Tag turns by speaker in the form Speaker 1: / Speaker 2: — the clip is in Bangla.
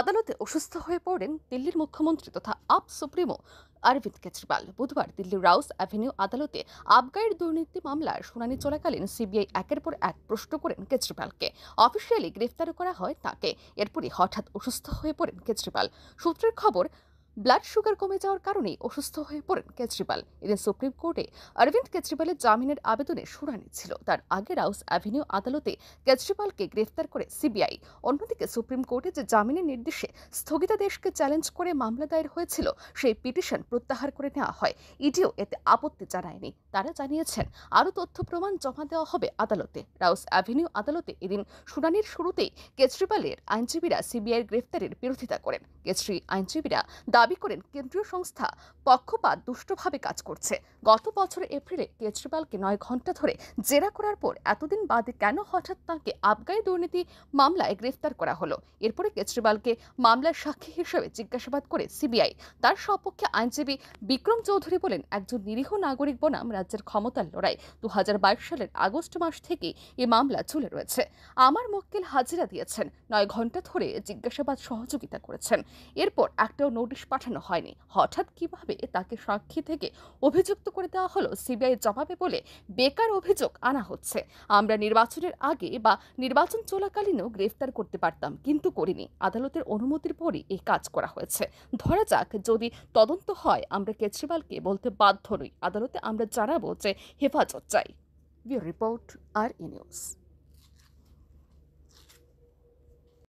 Speaker 1: আদালতে অসুস্থ হয়ে পড়েন দিল্লির মুখ্যমন্ত্রী তথা আপ সুপ্রিমো অরবিন্দ কেজরিওয়াল বুধবার দিল্লির রাউস অ্যাভিনিউ আদালতে আবগাইয়ের দুর্নীতি মামলার শুনানি চলাকালীন সিবিআই একের পর এক প্রশ্ন করেন কেজরিওয়ালকে অফিসিয়ালি গ্রেফতার করা হয় তাকে এরপরই হঠাৎ অসুস্থ হয়ে পড়েন কেজরিওয়াল সূত্রের খবর ব্লাড সুগার কমে যাওয়ার কারণে অসুস্থ হয়ে পড়েন কেজরিওয়াল এদিন সুপ্রিম কোর্টে অরবিন্দ কেজরিওয়ালের জামিনের আবেদনে শুনানি ছিল তার আগে রাউস অ্যাভিনিউ আদালতে কেজরিওয়ালকে গ্রেফতার করে সিবিআই অন্যদিকে সুপ্রিম কোর্টে যে জামিনের নির্দেশে স্থগিতাদেশকে চ্যালেঞ্জ করে মামলা দায়ের হয়েছিল সেই পিটিশন প্রত্যাহার করে নেওয়া হয় ইডিও এতে আপত্তি জানায়নি তারা জানিয়েছেন আরও তথ্য প্রমাণ জমা দেওয়া হবে আদালতে রাউস অ্যাভিনিউ আদালতে এদিন শুনানির শুরুতেই কেজরিওয়ালের আইনজীবীরা সিবিআইয়ের গ্রেফতারের বিরোধিতা করেন কেজরি আইনজীবীরা দাবি দাবি করেন কেন্দ্রীয় সংস্থা পক্ষপাত দুষ্টভাবে কাজ করছে গত বছর এপ্রিলে কেজরিওয়ালকে নয় ঘন্টা ধরে জেরা করার পর এতদিন বাদে কেন হঠাৎ তাঁকে আবগাই দুর্নীতি মামলায় গ্রেফতার করা হলো এরপরে কেজরিওয়ালকে মামলার সাক্ষী হিসেবে জিজ্ঞাসাবাদ করে সিবিআই তার সপক্ষে আইনজীবী বিক্রম চৌধুরী বলেন একজন নিরীহ নাগরিক বনাম রাজ্যের ক্ষমতার লড়াই দু সালের আগস্ট মাস থেকে এ মামলা চলে রয়েছে আমার মক্কেল হাজিরা দিয়েছেন নয় ঘন্টা ধরে জিজ্ঞাসাবাদ সহযোগিতা করেছেন এরপর একটাও নোটিশ পাঠানো হয়নি হঠাৎ কিভাবে তাকে সাক্ষী থেকে অভিযুক্ত করে দেওয়া হলো সিবিআই জবাবে বলে বেকার অভিযোগ আনা হচ্ছে আমরা নির্বাচনের আগে বা নির্বাচন চলাকালীনও গ্রেফতার করতে পারতাম কিন্তু করিনি আদালতের অনুমতির পরই এই কাজ করা হয়েছে ধরা যাক যদি তদন্ত হয় আমরা কেজরিওয়ালকে বলতে বাধ্য নই আদালতে আমরা জানাবো যে হেফাজত চাই রিপোর্ট আর ই নিউজ